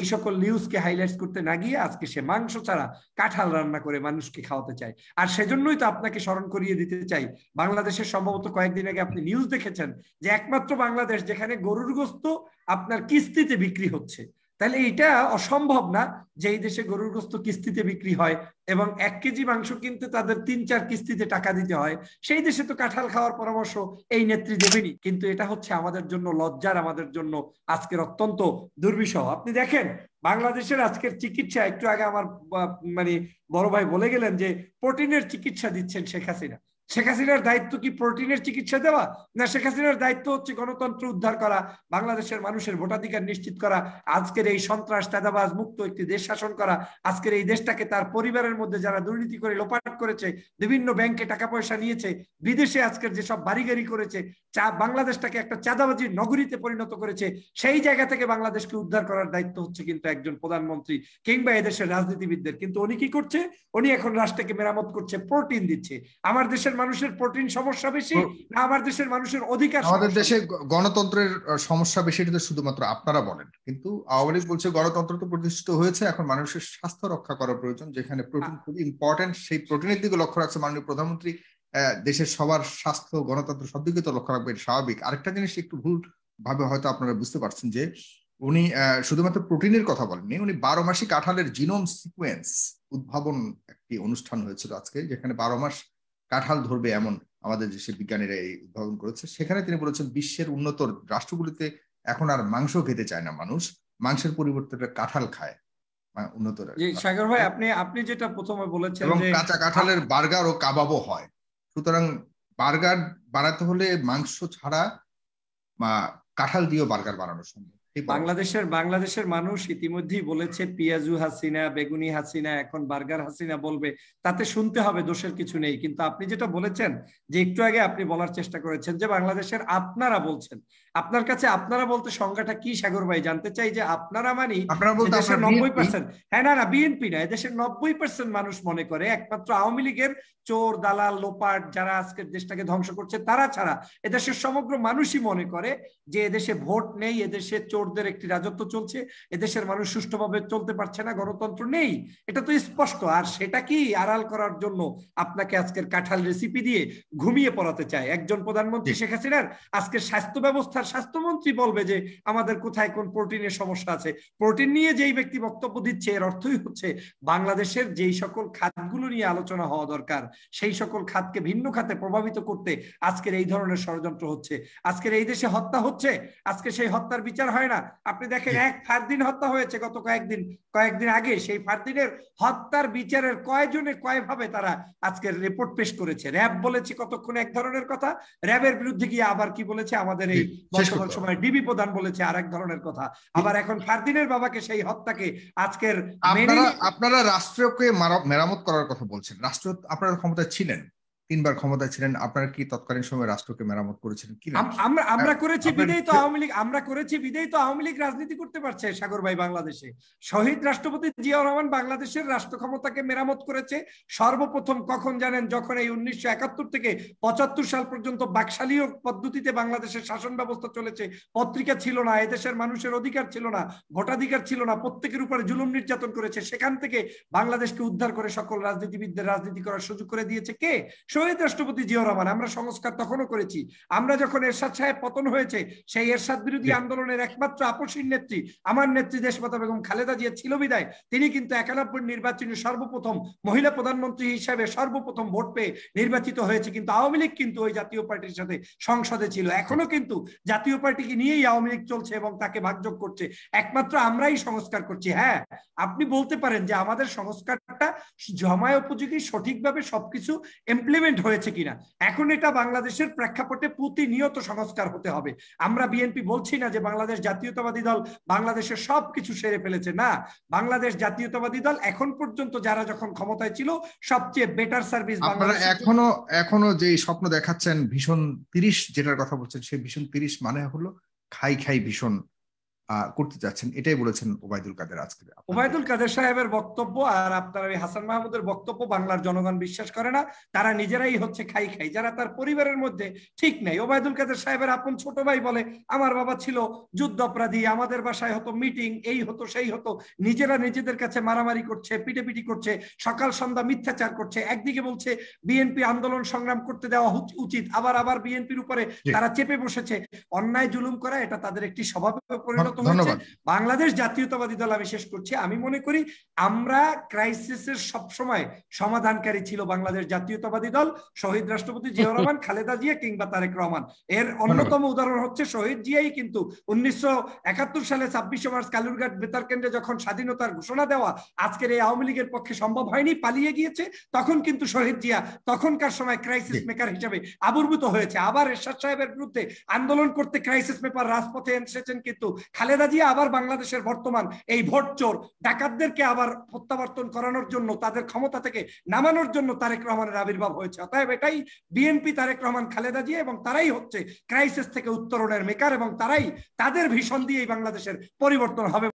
এই সকল নিউজকে হাইলাইট করতে না গিয়ে আজকে সে মাংস ছাড়া কাঁঠাল রান্না করে মানুষকে খাওয়াতে চায় আর সেজন্যই তো আপনাকে স্মরণ করিয়ে দিতে চাই বাংলাদেশের সম্ভবত কয়েকদিন আগে আপনি নিউজ দেখেছেন যে একমাত্র বাংলাদেশ যেখানে গরুর গোস্ত আপনার কিস্তিতে বিক্রি হচ্ছে তাহলে এটা অসম্ভব না যে এই দেশে গরুর গোস্ত কিস্তিতে বিক্রি হয় এবং এক কেজি মাংস কিনতে তাদের তিন চার কিস্তিতে টাকা দিতে হয় সেই দেশে তো কাঁঠাল খাওয়ার পরামর্শ এই নেত্রী দেবেনি কিন্তু এটা হচ্ছে আমাদের জন্য লজ্জার আমাদের জন্য আজকের অত্যন্ত দুর্বিষহ আপনি দেখেন বাংলাদেশের আজকের চিকিৎসা একটু আগে আমার মানে বড় ভাই বলে গেলেন যে প্রোটিনের চিকিৎসা দিচ্ছেন শেখ হাসিনা শেখ হাসিনার দায়িত্ব কি প্রোটিনের চিকিৎসা দেওয়া না শেখ হাসিনার দায়িত্ব হচ্ছে গণতন্ত্র উদ্ধার করা বাংলাদেশের মানুষের ভোটাধিকার নিশ্চিত করা আজকের এই সন্ত্রাস চাঁদাবাজ মুক্ত একটি দেশ শাসন করা আজকের এই দেশটাকে তার পরিবারের মধ্যে যারা দুর্নীতি করে লোপাট করেছে বিভিন্ন ব্যাংকে টাকা পয়সা নিয়েছে বিদেশে আজকের যেসব বাড়িগাড়ি করেছে চা বাংলাদেশটাকে একটা চাঁদাবাজির নগরীতে পরিণত করেছে সেই জায়গা থেকে বাংলাদেশকে উদ্ধার করার দায়িত্ব হচ্ছে কিন্তু একজন প্রধানমন্ত্রী কিংবা এদেশের রাজনীতিবিদদের কিন্তু উনি কি করছে উনি এখন রাষ্ট্রকে মেরামত করছে প্রোটিন দিচ্ছে আমার দেশের মানুষের প্রোটিন সমস্যা বেশি না আমার দেশের মানুষের অধিকার আমাদের দেশে গণতন্ত্রের সমস্যা বেশি এটা শুধুমাত্র আপনারা বলেন কিন্তু আওয়ামী লীগ বলছে গণতন্ত্র তো প্রতিষ্ঠিত হয়েছে এখন মানুষের স্বাস্থ্য রক্ষা করা প্রয়োজন যেখানে প্রোটিন খুবই ইম্পর্টেন্ট সেই প্রোটিনের দিকে লক্ষ্য রাখছে মাননীয় প্রধানমন্ত্রী দেশের সবার স্বাস্থ্য গণতন্ত্র সব দিকে তো লক্ষ্য রাখবে এটা স্বাভাবিক আরেকটা জিনিস একটু ভুল ভাবে হয়তো আপনারা বুঝতে পারছেন যে উনি শুধুমাত্র প্রোটিনের কথা বলেননি উনি বারো মাসিক কাঁঠালের জিনোম সিকুয়েন্স উদ্ভাবন একটি অনুষ্ঠান হয়েছিল আজকে যেখানে বারো মাস কাঁঠাল ধরবে এমন আমাদের যে বিজ্ঞানীরা এই উদ্ভাবন করেছে সেখানে তিনি বলেছেন বিশ্বের উন্নত রাষ্ট্রগুলিতে এখন আর মাংস খেতে চায় না মানুষ মাংসের পরিবর্তে কাঁঠাল খায় উন্নত সাগর ভাই আপনি আপনি যেটা প্রথমে বলেছেন এবং কাঁচা কাঁঠালের বার্গার ও কাবাবও হয় সুতরাং বার্গার বানাতে হলে মাংস ছাড়া বা কাঁঠাল দিয়েও বার্গার বানানো সম্ভব বাংলাদেশের বাংলাদেশের মানুষ ইতিমধ্যেই বলেছে পিয়াজু হাসিনা বেগুনি হাসিনা এখন বার্গার হাসিনা বলবে তাতে শুনতে হবে দোষের কিছু নেই কিন্তু আপনি যেটা বলেছেন যে একটু আগে আপনি বলার চেষ্টা করেছেন যে বাংলাদেশের আপনারা বলছেন আপনার কাছে আপনারা বলতে সংজ্ঞাটা কি সাগর ভাই জানতে চাই যে আপনারা মানে দেশের নব্বই পার্সেন্ট হ্যাঁ না না বিএনপি না দেশের নব্বই পার্সেন্ট মানুষ মনে করে একমাত্র আওয়ামী লীগের চোর দালাল লোপাট যারা আজকের দেশটাকে ধ্বংস করছে তারা ছাড়া এদেশের সমগ্র মানুষই মনে করে যে এদেশে ভোট নেই এদেশে চোর চোরদের একটি রাজত্ব চলছে এদেশের মানুষ সুষ্ঠুভাবে চলতে পারছে না গণতন্ত্র নেই এটা তো স্পষ্ট আর সেটা কি আড়াল করার জন্য আপনাকে আজকের কাঁঠাল রেসিপি দিয়ে ঘুমিয়ে পড়াতে চায় একজন প্রধানমন্ত্রী শেখ হাসিনার আজকের স্বাস্থ্য ব্যবস্থার স্বাস্থ্যমন্ত্রী বলবে যে আমাদের কোথায় কোন প্রোটিনের সমস্যা আছে প্রোটিন নিয়ে যেই ব্যক্তি বক্তব্য দিচ্ছে এর অর্থই হচ্ছে বাংলাদেশের যেই সকল খাতগুলো নিয়ে আলোচনা হওয়া দরকার সেই সকল খাতকে ভিন্ন খাতে প্রভাবিত করতে আজকের এই ধরনের ষড়যন্ত্র হচ্ছে আজকের এই দেশে হত্যা হচ্ছে আজকে সেই হত্যার বিচার হয় না না আপনি দেখেন এক ফারদিন হত্যা হয়েছে গত কয়েকদিন কয়েকদিন আগে সেই ফারদিনের হত্যার বিচারের কয়জনে কয়ভাবে তারা আজকের রিপোর্ট পেশ করেছে র্যাব বলেছে কতক্ষণ এক ধরনের কথা র্যাবের বিরুদ্ধে গিয়ে আবার কি বলেছে আমাদের এই বর্তমান সময় ডিবি প্রধান বলেছে আর এক ধরনের কথা আবার এখন ফারদিনের বাবাকে সেই হত্যাকে আজকের আপনারা আপনারা রাষ্ট্রকে মেরামত করার কথা বলছেন রাষ্ট্র আপনারা ক্ষমতা ছিলেন তিনবার ক্ষমতা ছিলেন আপনারা কি তৎকালীন সময় রাষ্ট্রকে মেরামত করেছিলেন কি আমরা আমরা করেছি বিদেই তো আওয়ামী লীগ আমরা করেছি বিদেই তো আওয়ামী লীগ রাজনীতি করতে পারছে সাগর ভাই বাংলাদেশে শহীদ রাষ্ট্রপতি জিয়াউর রহমান বাংলাদেশের রাষ্ট্র ক্ষমতাকে মেরামত করেছে সর্বপ্রথম কখন জানেন যখন এই উনিশশো একাত্তর থেকে পঁচাত্তর সাল পর্যন্ত বাকশালীয় পদ্ধতিতে বাংলাদেশের শাসন ব্যবস্থা চলেছে পত্রিকা ছিল না এদেশের মানুষের অধিকার ছিল না ভোটাধিকার ছিল না প্রত্যেকের উপরে জুলুম নির্যাতন করেছে সেখান থেকে বাংলাদেশকে উদ্ধার করে সকল রাজনীতিবিদদের রাজনীতি করার সুযোগ করে দিয়েছে কে শহীদ রাষ্ট্রপতি জিয়া রহমান আমরা সংস্কার তখনও করেছি আমরা যখন এরশাদ সাহেব পতন হয়েছে সেই এরশাদ বিরোধী আন্দোলনের একমাত্র আপসীর নেত্রী আমার নেত্রী দেশমাতা বেগম খালেদা জিয়া ছিল বিদায় তিনি কিন্তু একানব্বই নির্বাচনী সর্বপ্রথম মহিলা প্রধানমন্ত্রী হিসাবে সর্বপ্রথম ভোট পেয়ে নির্বাচিত হয়েছে কিন্তু আওয়ামী লীগ কিন্তু ওই জাতীয় পার্টির সাথে সংসদে ছিল এখনো কিন্তু জাতীয় পার্টিকে নিয়েই আওয়ামী লীগ চলছে এবং তাকে ভাগযোগ করছে একমাত্র আমরাই সংস্কার করছি হ্যাঁ আপনি বলতে পারেন যে আমাদের সংস্কারটা জমায় উপযোগী সঠিকভাবে সবকিছু এমপ্লিমেন্ট ইমপ্লিমেন্ট হয়েছে কিনা এখন এটা বাংলাদেশের প্রেক্ষাপটে প্রতিনিয়ত সংস্কার হতে হবে আমরা বিএনপি বলছি না যে বাংলাদেশ জাতীয়তাবাদী দল বাংলাদেশের সব কিছু সেরে ফেলেছে না বাংলাদেশ জাতীয়তাবাদী দল এখন পর্যন্ত যারা যখন ক্ষমতায় ছিল সবচেয়ে বেটার সার্ভিস এখনো এখনো যে স্বপ্ন দেখাচ্ছেন ভীষণ তিরিশ যেটার কথা বলছেন সেই ভীষণ তিরিশ মানে হলো খাই খাই ভীষণ করতে চাচ্ছেন এটাই বলেছেন ওবায়দুল কাদের আজকে ওবায়দুল কাদের সাহেবের বক্তব্য আর আপনার ওই হাসান মাহমুদের বক্তব্য বাংলার জনগণ বিশ্বাস করে না তারা নিজেরাই হচ্ছে খাই খাই যারা তার পরিবারের মধ্যে ঠিক নেই ওবায়দুল কাদের সাহেবের আপন ছোট ভাই বলে আমার বাবা ছিল যুদ্ধ অপরাধী আমাদের বাসায় হতো মিটিং এই হতো সেই হতো নিজেরা নিজেদের কাছে মারামারি করছে পিটেপিটি করছে সকাল সন্ধ্যা মিথ্যাচার করছে একদিকে বলছে বিএনপি আন্দোলন সংগ্রাম করতে দেওয়া উচিত আবার আবার বিএনপির উপরে তারা চেপে বসেছে অন্যায় জুলুম করা এটা তাদের একটি স্বভাবে পরিণত পরিবর্তন হচ্ছে বাংলাদেশ জাতীয়তাবাদী দল আমি শেষ করছি আমি মনে করি আমরা ক্রাইসিস এর সবসময় সমাধানকারী ছিল বাংলাদেশ জাতীয়তাবাদী দল শহীদ রাষ্ট্রপতি জিয়া রহমান খালেদা জিয়া কিংবা তারেক রহমান এর অন্যতম উদাহরণ হচ্ছে শহীদ জিয়াই কিন্তু উনিশশো সালে ছাব্বিশে মার্চ কালুরঘাট বেতার কেন্দ্রে যখন স্বাধীনতার ঘোষণা দেওয়া আজকের এই আওয়ামী লীগের পক্ষে সম্ভব হয়নি পালিয়ে গিয়েছে তখন কিন্তু শহীদ জিয়া তখনকার সময় ক্রাইসিস মেকার হিসেবে আবির্ভূত হয়েছে আবার এরশাদ সাহেবের বিরুদ্ধে আন্দোলন করতে ক্রাইসিস মেপার রাজপথে এসেছেন কিন্তু খালেদা জিয়া আবার বাংলাদেশের বর্তমান এই ভোট চোর ডাকাতদেরকে আবার প্রত্যাবর্তন করানোর জন্য তাদের ক্ষমতা থেকে নামানোর জন্য তারেক রহমানের আবির্ভাব হয়েছে অতএব এটাই বিএনপি তারেক রহমান খালেদা জিয়া এবং তারাই হচ্ছে ক্রাইসিস থেকে উত্তরণের মেকার এবং তারাই তাদের ভীষণ এই বাংলাদেশের পরিবর্তন হবে